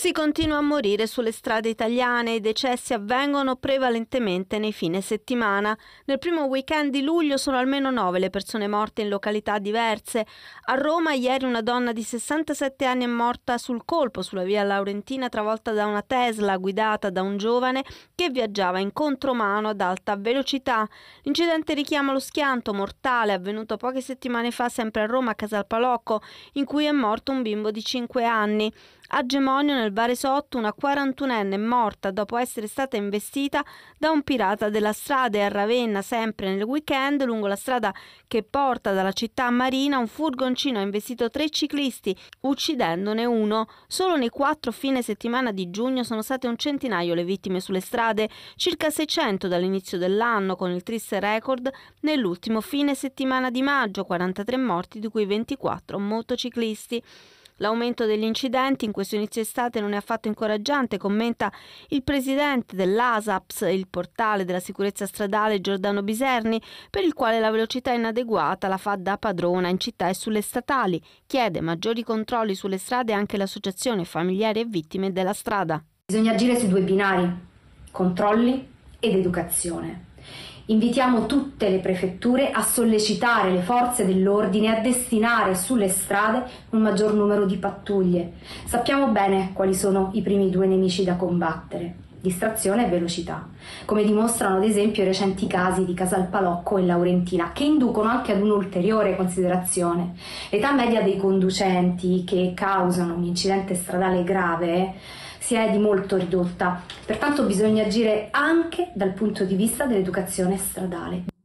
Si continua a morire sulle strade italiane, i decessi avvengono prevalentemente nei fine settimana. Nel primo weekend di luglio sono almeno nove le persone morte in località diverse. A Roma ieri una donna di 67 anni è morta sul colpo sulla via Laurentina travolta da una Tesla guidata da un giovane che viaggiava in contromano ad alta velocità. L'incidente richiama lo schianto mortale avvenuto poche settimane fa sempre a Roma a Casal Palocco in cui è morto un bimbo di 5 anni. A Gemonio nel al Varesotto una 41enne morta dopo essere stata investita da un pirata della strada e a Ravenna sempre nel weekend lungo la strada che porta dalla città a Marina un furgoncino ha investito tre ciclisti uccidendone uno. Solo nei quattro fine settimana di giugno sono state un centinaio le vittime sulle strade, circa 600 dall'inizio dell'anno con il triste record nell'ultimo fine settimana di maggio 43 morti di cui 24 motociclisti. L'aumento degli incidenti in questo inizio estate non è affatto incoraggiante, commenta il presidente dell'ASAPS, il portale della sicurezza stradale Giordano Biserni, per il quale la velocità inadeguata la fa da padrona in città e sulle statali. Chiede maggiori controlli sulle strade anche l'associazione familiari e vittime della strada. Bisogna agire su due binari, controlli ed educazione. Invitiamo tutte le prefetture a sollecitare le forze dell'ordine a destinare sulle strade un maggior numero di pattuglie. Sappiamo bene quali sono i primi due nemici da combattere distrazione e velocità, come dimostrano ad esempio i recenti casi di Casalpalocco e Laurentina, che inducono anche ad un'ulteriore considerazione. L'età media dei conducenti che causano un incidente stradale grave si è di molto ridotta, pertanto bisogna agire anche dal punto di vista dell'educazione stradale.